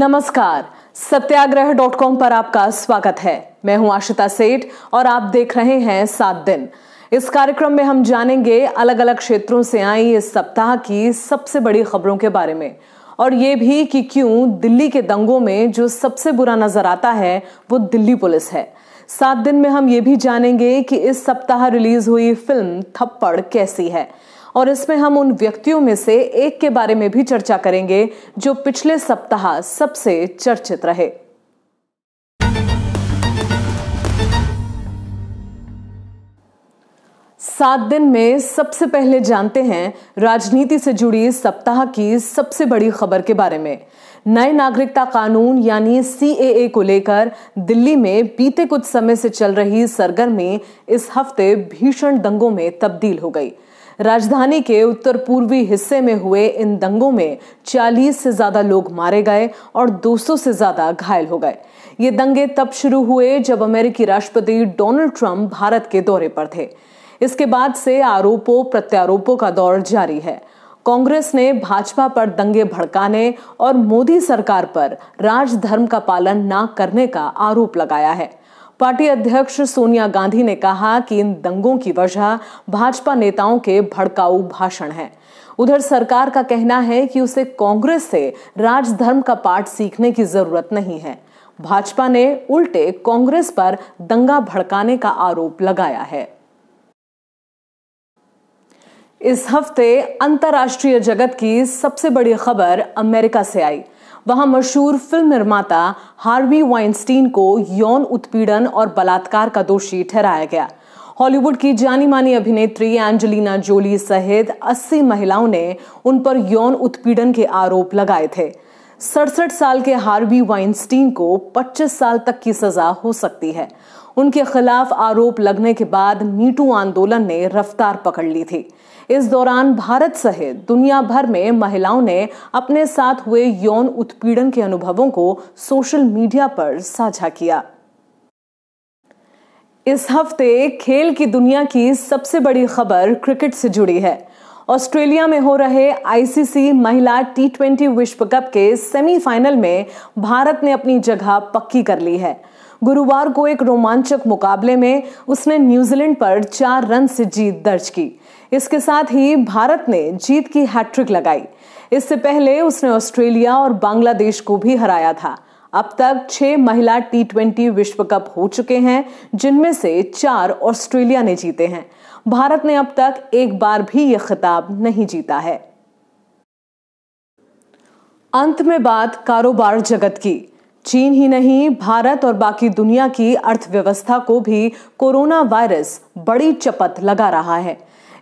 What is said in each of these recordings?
नमस्कार सत्याग्रह dot com पर आपका स्वागत है मैं हूं आशिता सेठ और आप देख रहे हैं सात दिन इस कार्यक्रम में हम जानेंगे अलग अलग क्षेत्रों से आई इस सप्ताह की सबसे बड़ी खबरों के बारे में और ये भी कि क्यों दिल्ली के दंगों में जो सबसे बुरा नजर आता है वो दिल्ली पुलिस है सात दिन में हम ये भी जानेंगे कि इस सप्ताह रिलीज हुई फिल्म थप्पड़ कैसी है और इसमें हम उन व्यक्तियों में से एक के बारे में भी चर्चा करेंगे जो पिछले सप्ताह सबसे चर्चित रहे सात दिन में सबसे पहले जानते हैं राजनीति से जुड़ी सप्ताह की सबसे बड़ी खबर के बारे में नए नागरिकता कानून यानी सी को लेकर दिल्ली में बीते कुछ समय से चल रही सरगर्मी इस हफ्ते भीषण दंगों में तब्दील हो गई राजधानी के उत्तर पूर्वी हिस्से में हुए इन दंगों में 40 से ज्यादा लोग मारे गए और 200 से ज्यादा घायल हो गए ये दंगे तब शुरू हुए जब अमेरिकी राष्ट्रपति डोनाल्ड ट्रंप भारत के दौरे पर थे इसके बाद से आरोपों प्रत्यारोपों का दौर जारी है कांग्रेस ने भाजपा पर दंगे भड़काने और मोदी सरकार पर राजधर्म का पालन न करने का आरोप लगाया है पार्टी अध्यक्ष सोनिया गांधी ने कहा कि इन दंगों की वजह भाजपा नेताओं के भड़काऊ भाषण है उधर सरकार का कहना है कि उसे कांग्रेस से राजधर्म का पाठ सीखने की जरूरत नहीं है भाजपा ने उल्टे कांग्रेस पर दंगा भड़काने का आरोप लगाया है इस हफ्ते अंतर्राष्ट्रीय जगत की सबसे बड़ी खबर अमेरिका से आई वहां मशहूर फिल्म निर्माता हार्वी वाइनस्टीन को यौन उत्पीड़न और बलात्कार का दोषी ठहराया गया हॉलीवुड की जानी मानी अभिनेत्री एंजेलिना जोली सहित 80 महिलाओं ने उन पर यौन उत्पीड़न के आरोप लगाए थे सड़सठ साल के हार्वी वाइनस्टीन को 25 साल तक की सजा हो सकती है उनके खिलाफ आरोप लगने के बाद मीटू आंदोलन ने रफ्तार पकड़ ली थी इस दौरान भारत सहित दुनिया भर में महिलाओं ने अपने साथ हुए यौन उत्पीड़न के अनुभवों को सोशल मीडिया पर साझा किया इस हफ्ते खेल की दुनिया की सबसे बड़ी खबर क्रिकेट से जुड़ी है ऑस्ट्रेलिया में हो रहे आईसीसी महिला टी ट्वेंटी विश्व कप के सेमीफाइनल में भारत ने अपनी जगह पक्की कर ली है गुरुवार को एक रोमांचक मुकाबले में उसने न्यूजीलैंड पर चार रन से जीत दर्ज की इसके साथ ही भारत ने जीत की हैट्रिक लगाई इससे पहले उसने ऑस्ट्रेलिया और बांग्लादेश को भी हराया था अब तक छह महिला टी ट्वेंटी विश्व कप हो चुके हैं जिनमें से चार ऑस्ट्रेलिया ने जीते हैं भारत ने अब तक एक बार भी यह खिताब नहीं जीता है अंत में बात कारोबार जगत की चीन ही नहीं भारत और बाकी दुनिया की अर्थव्यवस्था को भी कोरोना वायरस बड़ी चपत लगा रहा है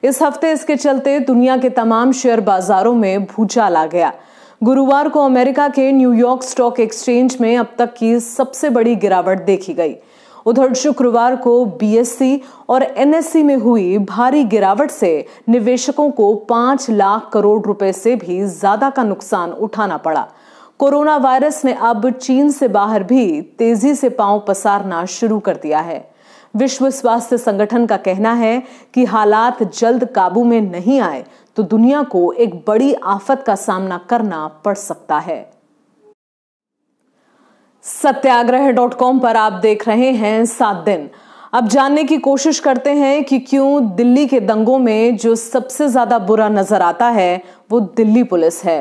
इस हफ्ते इसके चलते दुनिया के तमाम शेयर बाजारों में भूचाल आ गया गुरुवार को अमेरिका के न्यूयॉर्क स्टॉक एक्सचेंज में अब तक की सबसे बड़ी गिरावट देखी गई उधर शुक्रवार को बीएससी और एनएससी में हुई भारी गिरावट से निवेशकों को पांच लाख करोड़ रुपए से भी ज्यादा का नुकसान उठाना पड़ा कोरोना वायरस ने अब चीन से बाहर भी तेजी से पांव पसारना शुरू कर दिया है विश्व स्वास्थ्य संगठन का कहना है कि हालात जल्द काबू में नहीं आए तो दुनिया को एक बड़ी आफत का सामना करना पड़ सकता है सत्याग्रह डॉट कॉम पर आप देख रहे हैं सात दिन अब जानने की कोशिश करते हैं कि क्यों दिल्ली के दंगों में जो सबसे ज्यादा बुरा नजर आता है वो दिल्ली पुलिस है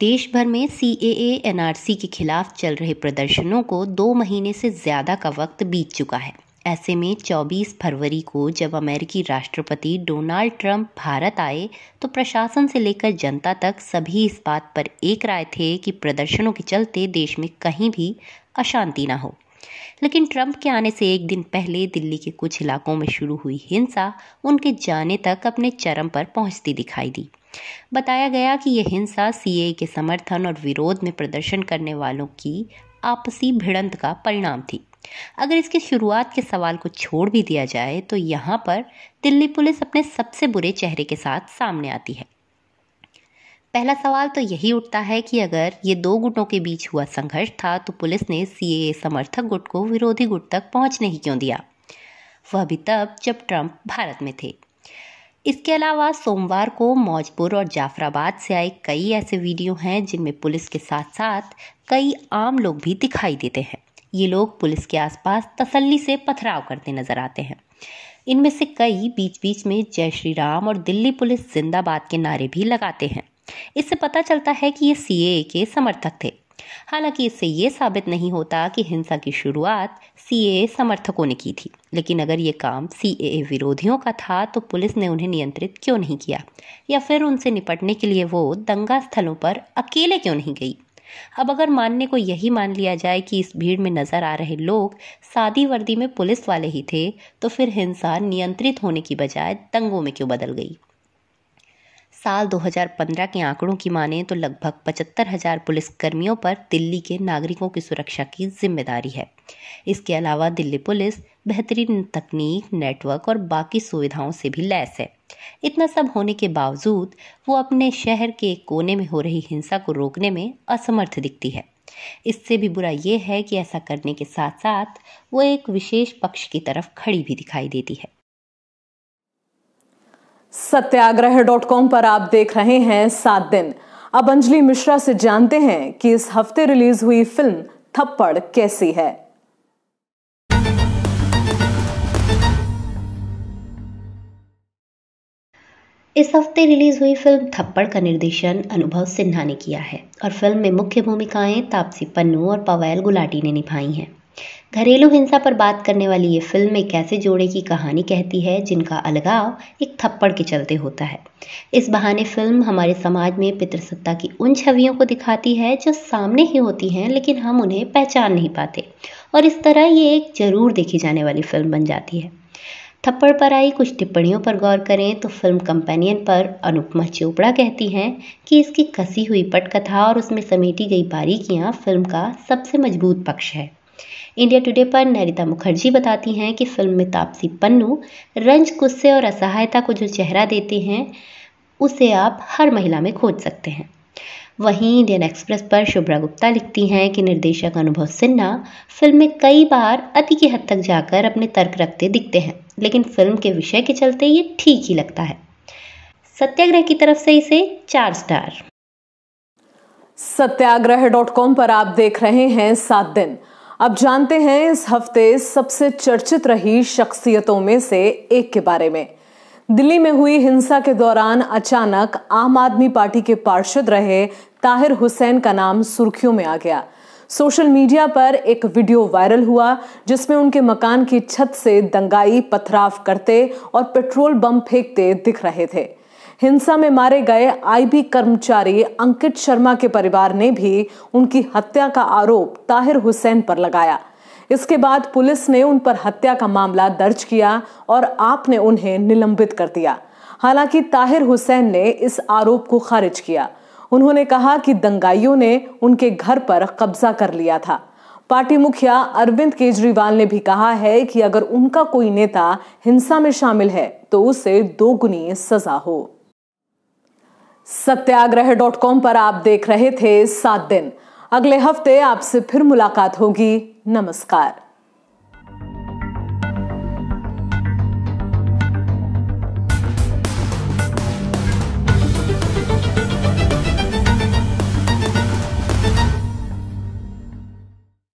देश भर में सी ए एनआरसी के खिलाफ चल रहे प्रदर्शनों को दो महीने से ज़्यादा का वक्त बीत चुका है ऐसे में 24 फरवरी को जब अमेरिकी राष्ट्रपति डोनाल्ड ट्रंप भारत आए तो प्रशासन से लेकर जनता तक सभी इस बात पर एक राय थे कि प्रदर्शनों के चलते देश में कहीं भी अशांति ना हो लेकिन ट्रंप के आने से एक दिन पहले दिल्ली के कुछ इलाकों में शुरू हुई हिंसा उनके जाने तक अपने चरम पर पहुंचती दिखाई दी बताया गया कि यह हिंसा सीए के समर्थन और विरोध में प्रदर्शन करने वालों की आपसी भिड़ंत का परिणाम थी अगर इसकी शुरुआत के सवाल को छोड़ भी दिया जाए तो यहाँ पर दिल्ली पुलिस अपने सबसे बुरे चेहरे के साथ सामने आती है पहला सवाल तो यही उठता है कि अगर ये दो गुटों के बीच हुआ संघर्ष था तो पुलिस ने सी समर्थक गुट को विरोधी गुट तक पहुँचने ही क्यों दिया वह भी तब जब ट्रंप भारत में थे इसके अलावा सोमवार को मौजपुर और जाफराबाद से आए कई ऐसे वीडियो हैं जिनमें पुलिस के साथ साथ कई आम लोग भी दिखाई देते हैं ये लोग पुलिस के आसपास तसल्ली से पथराव करते नजर आते हैं इनमें से कई बीच बीच में जय श्री राम और दिल्ली पुलिस जिंदाबाद के नारे भी लगाते हैं इससे पता चलता है कि ये सी के समर्थक थे हालांकि इससे ये साबित नहीं होता कि हिंसा की शुरुआत सी समर्थकों ने की थी लेकिन अगर ये काम सी विरोधियों का था तो पुलिस ने उन्हें नियंत्रित क्यों नहीं किया या फिर उनसे निपटने के लिए वो दंगा स्थलों पर अकेले क्यों नहीं गई अब अगर मानने को यही मान लिया जाए कि इस भीड़ में नजर आ रहे लोग सादी वर्दी में पुलिस वाले ही थे तो फिर हिंसा नियंत्रित होने की बजाय दंगों में क्यों बदल गई साल 2015 के आंकड़ों की माने तो लगभग पचहत्तर हज़ार पुलिसकर्मियों पर दिल्ली के नागरिकों की सुरक्षा की जिम्मेदारी है इसके अलावा दिल्ली पुलिस बेहतरीन तकनीक नेटवर्क और बाकी सुविधाओं से भी लैस है इतना सब होने के बावजूद वो अपने शहर के कोने में हो रही हिंसा को रोकने में असमर्थ दिखती है इससे भी बुरा ये है कि ऐसा करने के साथ साथ वो एक विशेष पक्ष की तरफ खड़ी भी दिखाई देती है सत्याग्रह डॉट कॉम पर आप देख रहे हैं सात दिन अब अंजलि मिश्रा से जानते हैं कि इस हफ्ते रिलीज हुई फिल्म थप्पड़ कैसी है इस हफ्ते रिलीज हुई फिल्म थप्पड़ का निर्देशन अनुभव सिन्हा ने किया है और फिल्म में मुख्य भूमिकाएं तापसी पन्नू और पवैल गुलाटी ने निभाई हैं घरेलू हिंसा पर बात करने वाली ये फिल्म एक ऐसे जोड़े की कहानी कहती है जिनका अलगाव एक थप्पड़ के चलते होता है इस बहाने फिल्म हमारे समाज में पितृसत्ता की उन छवियों को दिखाती है जो सामने ही होती हैं लेकिन हम उन्हें पहचान नहीं पाते और इस तरह ये एक जरूर देखी जाने वाली फिल्म बन जाती है थप्पड़ पर आई कुछ टिप्पणियों पर गौर करें तो फिल्म कंपेनियन पर अनुपमा चोपड़ा कहती हैं कि इसकी कसी हुई पटकथा और उसमें समेटी गई बारीकियां फिल्म का सबसे मजबूत पक्ष है इंडिया टुडे पर नरिता मुखर्जी बताती हैं कि फिल्म में तापसी पन्नू रंज गुस्से और असहायता को जो चेहरा देते हैं उसे आप हर महिला में खोज सकते हैं वहीं इंडियन एक्सप्रेस पर शुभ्रा गुप्ता लिखती हैं कि निर्देशक अनुभव सिन्हा फिल्म में कई बार अति की हद तक जाकर अपने तर्क रखते दिखते हैं लेकिन फिल्म के विषय के चलते ये ठीक ही लगता है सत्याग्रह की तरफ से इसे चार स्टार सत्याग्रह डॉट कॉम पर आप देख रहे हैं सात दिन अब जानते हैं इस हफ्ते सबसे चर्चित रही शख्सियतों में से एक के बारे में दिल्ली में हुई हिंसा के दौरान अचानक आम आदमी पार्टी के पार्षद रहे ताहिर हुसैन का नाम सुर्खियों में आ गया सोशल मीडिया पर एक वीडियो वायरल हुआ जिसमें उनके मकान की छत से दंगाई पथराव करते और पेट्रोल बम फेंकते दिख रहे थे हिंसा में मारे गए आईबी कर्मचारी अंकित शर्मा के परिवार ने भी उनकी हत्या का आरोप ताहिर हुसैन पर लगाया इसके बाद पुलिस ने उन पर हत्या का मामला दर्ज किया और आप ने उन्हें निलंबित कर दिया हालांकि ताहिर हुसैन ने इस आरोप को खारिज किया उन्होंने कहा कि दंगाइयों ने उनके घर पर कब्जा कर लिया था पार्टी मुखिया अरविंद केजरीवाल ने भी कहा है कि अगर उनका कोई नेता हिंसा में शामिल है तो उसे दोगुनी सजा हो सत्याग्रह डॉट कॉम पर आप देख रहे थे सात दिन अगले हफ्ते आपसे फिर मुलाकात होगी नमस्कार